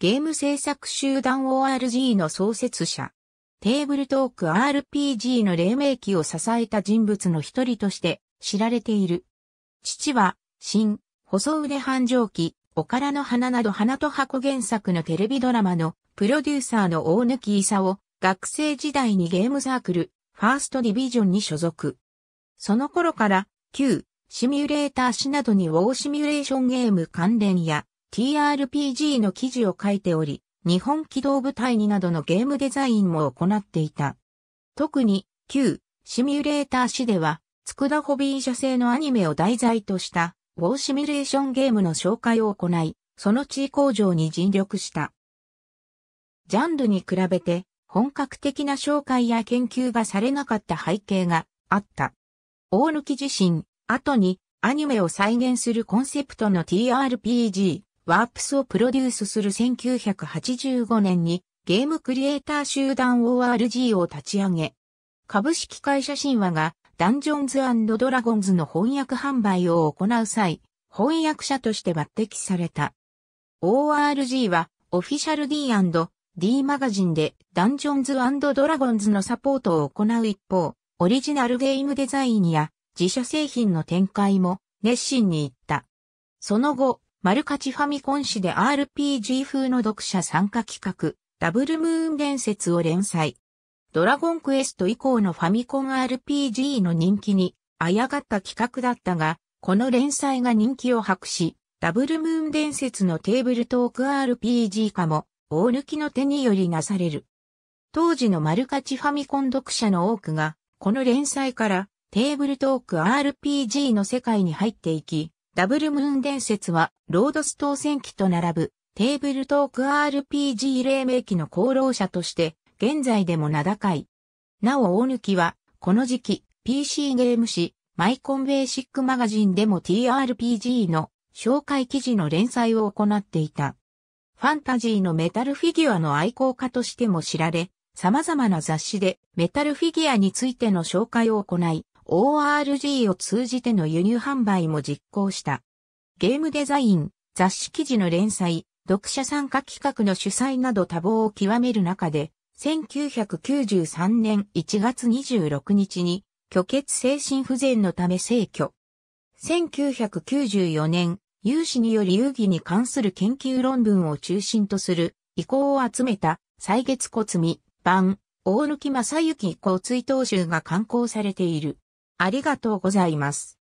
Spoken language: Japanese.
ゲーム制作集団 ORG の創設者。テーブルトーク RPG の黎明期を支えた人物の一人として知られている。父は、新、細腕繁盛期、おからの花など花と箱原作のテレビドラマのプロデューサーの大貫を学生時代にゲームサークル、ファーストディビジョンに所属。その頃から、旧、シミュレーター誌などにウォーシミュレーションゲーム関連や、TRPG の記事を書いており、日本機動部隊になどのゲームデザインも行っていた。特に、旧、シミュレーター誌では、佃ホビー社製のアニメを題材とした、ウォーシミュレーションゲームの紹介を行い、その地位向上に尽力した。ジャンルに比べて、本格的な紹介や研究がされなかった背景があった。大貫自身、後にアニメを再現するコンセプトの TRPG、ワープスをプロデュースする1985年にゲームクリエイター集団 ORG を立ち上げ、株式会社神話がダンジョンズドラゴンズの翻訳販売を行う際、翻訳者として抜擢された。ORG はオフィシャル D&D マガジンでダンジョンズドラゴンズのサポートを行う一方、オリジナルゲームデザインや自社製品の展開も熱心に行った。その後、マルカチファミコン誌で RPG 風の読者参加企画、ダブルムーン伝説を連載。ドラゴンクエスト以降のファミコン RPG の人気に、あやがった企画だったが、この連載が人気を博し、ダブルムーン伝説のテーブルトーク RPG 化も、大抜きの手によりなされる。当時のマルカチファミコン読者の多くが、この連載からテーブルトーク RPG の世界に入っていき、ダブルムーン伝説は、ロードス当選機と並ぶ、テーブルトーク RPG 黎明期の功労者として、現在でも名高い。なお大貫は、この時期、PC ゲーム誌、マイコンベーシックマガジンでも TRPG の紹介記事の連載を行っていた。ファンタジーのメタルフィギュアの愛好家としても知られ、様々な雑誌でメタルフィギュアについての紹介を行い、ORG を通じての輸入販売も実行した。ゲームデザイン、雑誌記事の連載、読者参加企画の主催など多忙を極める中で、1993年1月26日に、拒絶精神不全のため逝去。1994年、有志により遊戯に関する研究論文を中心とする意向を集めた、歳月骨見、版、大貫正幸以降追悼集が刊行されている。ありがとうございます。